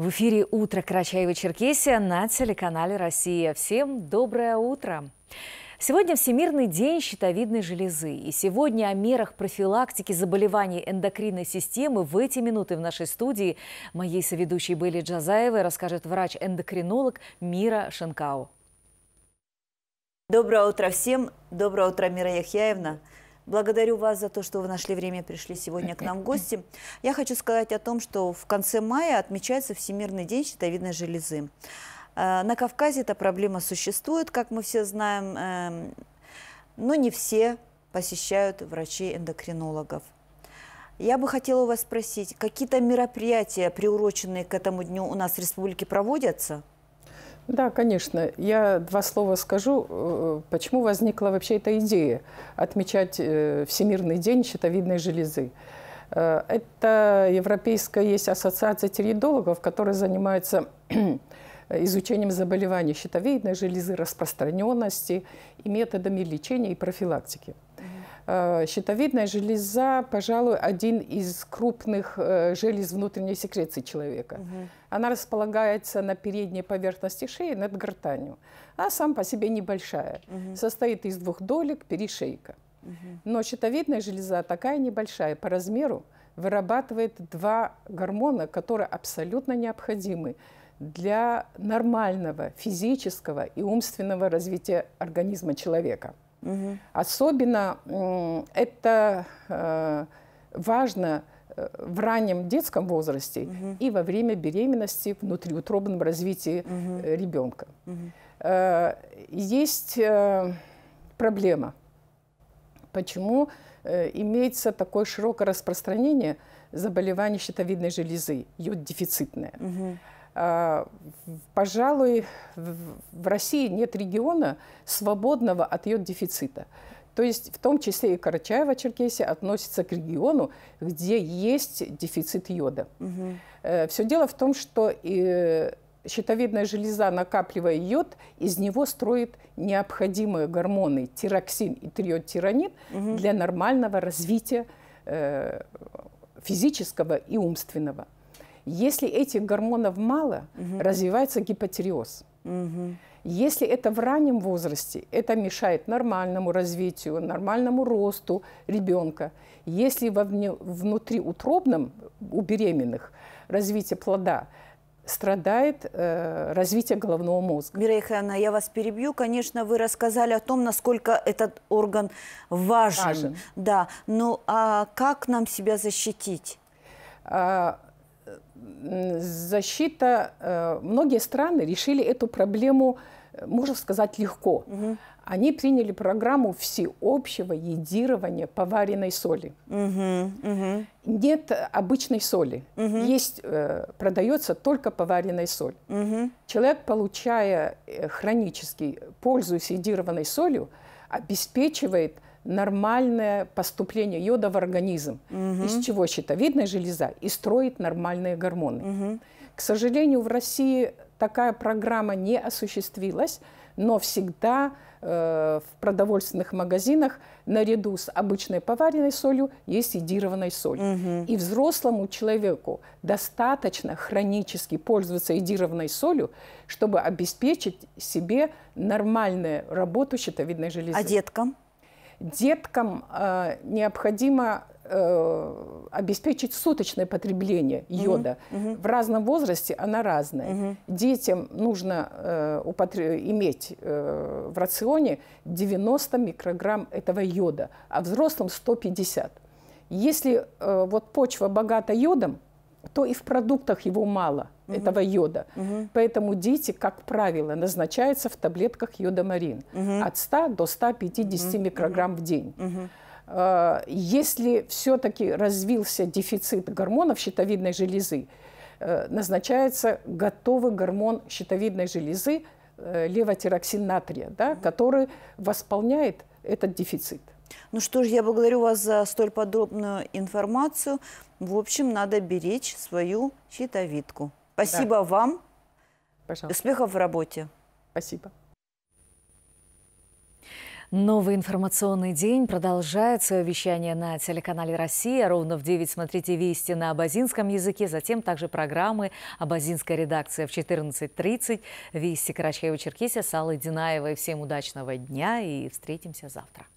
В эфире «Утро Карачаева-Черкесия» на телеканале «Россия». Всем доброе утро! Сегодня Всемирный день щитовидной железы. И сегодня о мерах профилактики заболеваний эндокринной системы в эти минуты в нашей студии моей соведущей Белли Джазаевой расскажет врач-эндокринолог Мира Шенкау. Доброе утро всем. Доброе утро, Мира Яхьяевна. Благодарю вас за то, что вы нашли время и пришли сегодня к нам в гости. Я хочу сказать о том, что в конце мая отмечается Всемирный день щитовидной железы. Э, на Кавказе эта проблема существует, как мы все знаем, эм, но не все посещают врачей-эндокринологов. Я бы хотела у вас спросить, какие-то мероприятия, приуроченные к этому дню, у нас в республике проводятся? Да, конечно. Я два слова скажу, э, почему возникла вообще эта идея отмечать э, Всемирный день щитовидной железы. Э, это европейская есть ассоциация тиреидологов, которая занимается изучением заболеваний щитовидной железы, распространенности и методами лечения и профилактики. Э, щитовидная железа, пожалуй, один из крупных э, желез внутренней секреции человека. Угу. Она располагается на передней поверхности шеи над гортанью. а сам по себе небольшая. Угу. Состоит из двух долек перешейка. Угу. Но щитовидная железа такая небольшая по размеру, вырабатывает два гормона, которые абсолютно необходимы для нормального физического и умственного развития организма человека. Угу. Особенно это э, важно э, в раннем детском возрасте угу. и во время беременности, внутриутробном развитии угу. Э, ребенка. Угу. Есть проблема, почему имеется такое широкое распространение заболеваний щитовидной железы, йод дефицитное. Угу. А, пожалуй, в России нет региона свободного от йод дефицита. То есть в том числе и Карачаево-Черкесия относится к региону, где есть дефицит йода. Угу. Э, Все дело в том, что э, щитовидная железа, накапливая йод, из него строит необходимые гормоны тироксин и триотиранин угу. для нормального развития э, физического и умственного. Если этих гормонов мало, угу. развивается гипотериоз. Угу. Если это в раннем возрасте, это мешает нормальному развитию, нормальному росту ребенка. Если во внутриутробном у беременных развитие плода, страдает э, развитие головного мозга. Мира Ихайна, я вас перебью. Конечно, вы рассказали о том, насколько этот орган важен. важен. Да, но ну, а как нам себя защитить? А, защита, э, многие страны решили эту проблему, э, можно сказать, легко. Угу. Они приняли программу всеобщего едирования поваренной соли. Угу, угу. Нет обычной соли. Угу. Есть, э, продается только поваренная соль. Угу. Человек, получая хронический пользуясь едированной солью, обеспечивает – нормальное поступление йода в организм угу. из чего щитовидная железа и строит нормальные гормоны. Угу. К сожалению, в России такая программа не осуществилась, но всегда э, в продовольственных магазинах наряду с обычной поваренной солью есть идированной соль. Угу. И взрослому человеку достаточно хронически пользоваться идированной солью, чтобы обеспечить себе нормальную работу щитовидной железы. А деткам? деткам э, необходимо э, обеспечить суточное потребление йода. Угу, угу. В разном возрасте она разная. Угу. Детям нужно э, употреб... иметь э, в рационе 90 микрограмм этого йода, а взрослым 150. Если э, вот почва богата йодом, то и в продуктах его мало – угу. этого йода. Угу. Поэтому дети, как правило, назначаются в таблетках йодомарин угу. от 100 до 150 угу. микрограмм угу. в день. Угу. Если все-таки развился дефицит гормонов щитовидной железы, э, назначается готовый гормон щитовидной железы э, левотироксин натрия, да, который восполняет этот дефицит. Ну что ж, я благодарю вас за столь подробную информацию. В общем, надо беречь свою щитовидку. Спасибо да. вам. Пожалуйста. Успехов в работе. Спасибо. Новый информационный день продолжает свое вещание на телеканале «Россия». Ровно в 9 смотрите «Вести» на абазинском языке, затем также программы «Абазинская редакция» в 14.30. «Вести» Карачаева-Черкесия с Аллой Динаевой. Всем удачного дня и встретимся завтра.